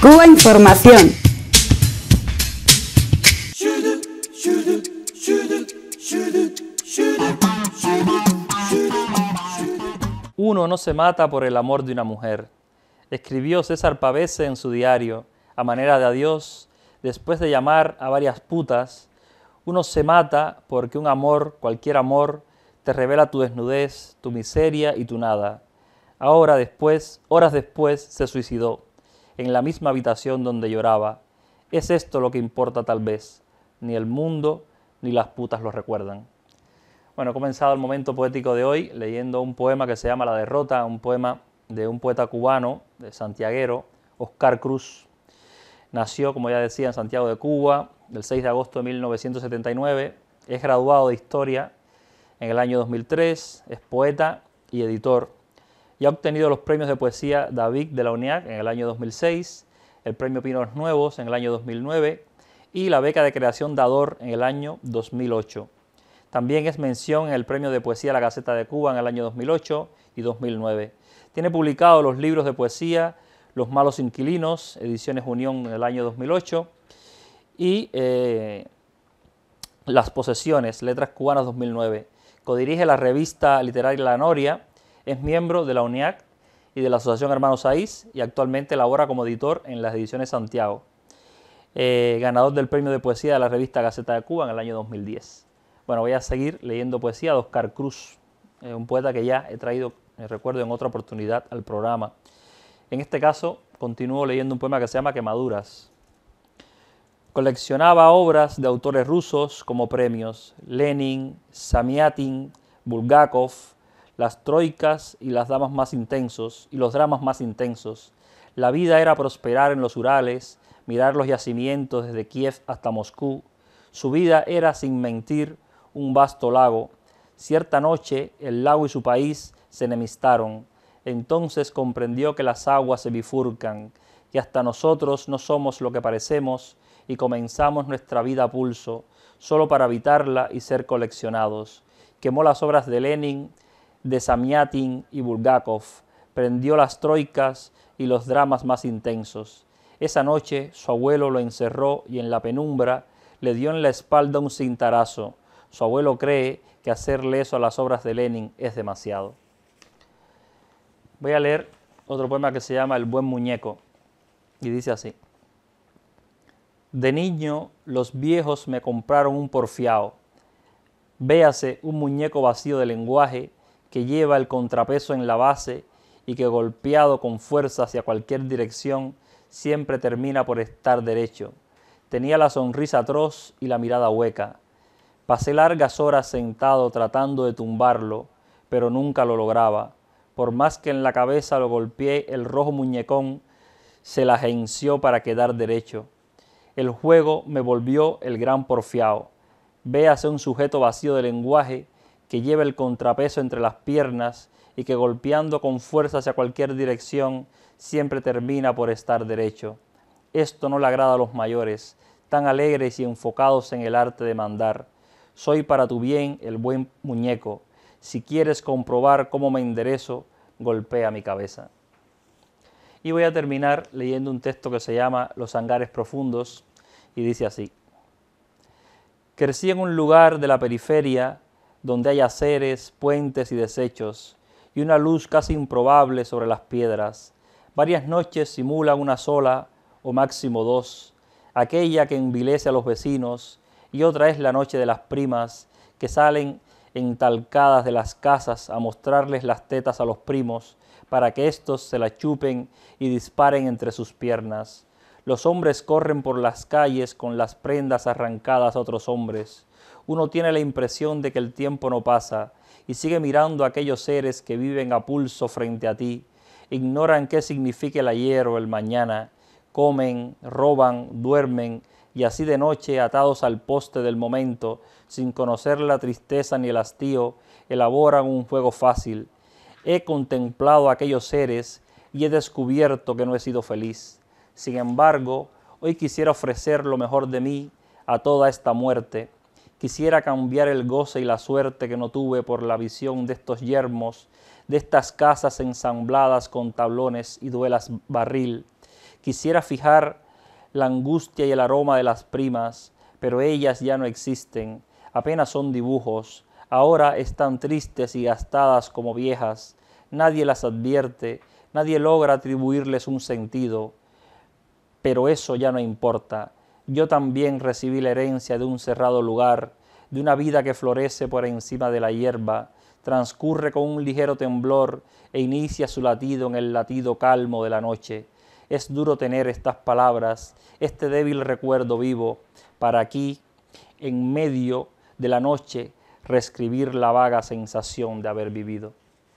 Cuba Información. Uno no se mata por el amor de una mujer, escribió César Pavese en su diario, a manera de adiós, después de llamar a varias putas, uno se mata porque un amor, cualquier amor, te revela tu desnudez, tu miseria y tu nada. Ahora después, horas después, se suicidó en la misma habitación donde lloraba. Es esto lo que importa tal vez. Ni el mundo ni las putas lo recuerdan. Bueno, he comenzado el momento poético de hoy leyendo un poema que se llama La derrota, un poema de un poeta cubano, de Santiaguero, Oscar Cruz. Nació, como ya decía, en Santiago de Cuba, el 6 de agosto de 1979. Es graduado de Historia en el año 2003, es poeta y editor y ha obtenido los premios de poesía David de la UNIAC en el año 2006, el premio Pinos Nuevos en el año 2009 y la beca de creación Dador en el año 2008. También es mención en el premio de poesía La Gaceta de Cuba en el año 2008 y 2009. Tiene publicados los libros de poesía Los Malos Inquilinos, Ediciones Unión en el año 2008 y eh, Las Posesiones, Letras Cubanas 2009. Codirige la revista literaria La Noria es miembro de la UNIAC y de la Asociación Hermanos Aís y actualmente labora como editor en las ediciones Santiago. Eh, ganador del premio de poesía de la revista Gaceta de Cuba en el año 2010. Bueno, voy a seguir leyendo poesía de Oscar Cruz, eh, un poeta que ya he traído, me eh, recuerdo, en otra oportunidad al programa. En este caso, continúo leyendo un poema que se llama Quemaduras. Coleccionaba obras de autores rusos como premios: Lenin, Samiatin, Bulgakov, las troicas y las damas más intensos y los dramas más intensos. La vida era prosperar en los Urales, mirar los yacimientos desde Kiev hasta Moscú. Su vida era, sin mentir, un vasto lago. Cierta noche el lago y su país se enemistaron. Entonces comprendió que las aguas se bifurcan, y hasta nosotros no somos lo que parecemos, y comenzamos nuestra vida a pulso, solo para habitarla y ser coleccionados. Quemó las obras de Lenin, de Samiatin y Bulgakov, prendió las troicas y los dramas más intensos. Esa noche su abuelo lo encerró y en la penumbra le dio en la espalda un cintarazo. Su abuelo cree que hacerle eso a las obras de Lenin es demasiado. Voy a leer otro poema que se llama El buen muñeco y dice así. De niño los viejos me compraron un porfiao. Véase un muñeco vacío de lenguaje que lleva el contrapeso en la base y que golpeado con fuerza hacia cualquier dirección siempre termina por estar derecho. Tenía la sonrisa atroz y la mirada hueca. Pasé largas horas sentado tratando de tumbarlo, pero nunca lo lograba. Por más que en la cabeza lo golpeé, el rojo muñecón se la genció para quedar derecho. El juego me volvió el gran porfiado. Véase un sujeto vacío de lenguaje que lleva el contrapeso entre las piernas y que golpeando con fuerza hacia cualquier dirección siempre termina por estar derecho. Esto no le agrada a los mayores, tan alegres y enfocados en el arte de mandar. Soy para tu bien el buen muñeco. Si quieres comprobar cómo me enderezo, golpea mi cabeza. Y voy a terminar leyendo un texto que se llama Los hangares profundos y dice así. Crecí en un lugar de la periferia donde hay aceres, puentes y desechos, y una luz casi improbable sobre las piedras. Varias noches simulan una sola, o máximo dos, aquella que envilece a los vecinos, y otra es la noche de las primas, que salen entalcadas de las casas a mostrarles las tetas a los primos, para que éstos se la chupen y disparen entre sus piernas. Los hombres corren por las calles con las prendas arrancadas a otros hombres uno tiene la impresión de que el tiempo no pasa y sigue mirando a aquellos seres que viven a pulso frente a ti, ignoran qué significa el ayer o el mañana, comen, roban, duermen y así de noche atados al poste del momento, sin conocer la tristeza ni el hastío, elaboran un juego fácil. He contemplado a aquellos seres y he descubierto que no he sido feliz. Sin embargo, hoy quisiera ofrecer lo mejor de mí a toda esta muerte Quisiera cambiar el goce y la suerte que no tuve por la visión de estos yermos, de estas casas ensambladas con tablones y duelas barril. Quisiera fijar la angustia y el aroma de las primas, pero ellas ya no existen, apenas son dibujos, ahora están tristes y gastadas como viejas, nadie las advierte, nadie logra atribuirles un sentido, pero eso ya no importa, yo también recibí la herencia de un cerrado lugar, de una vida que florece por encima de la hierba, transcurre con un ligero temblor e inicia su latido en el latido calmo de la noche. Es duro tener estas palabras, este débil recuerdo vivo, para aquí, en medio de la noche, reescribir la vaga sensación de haber vivido.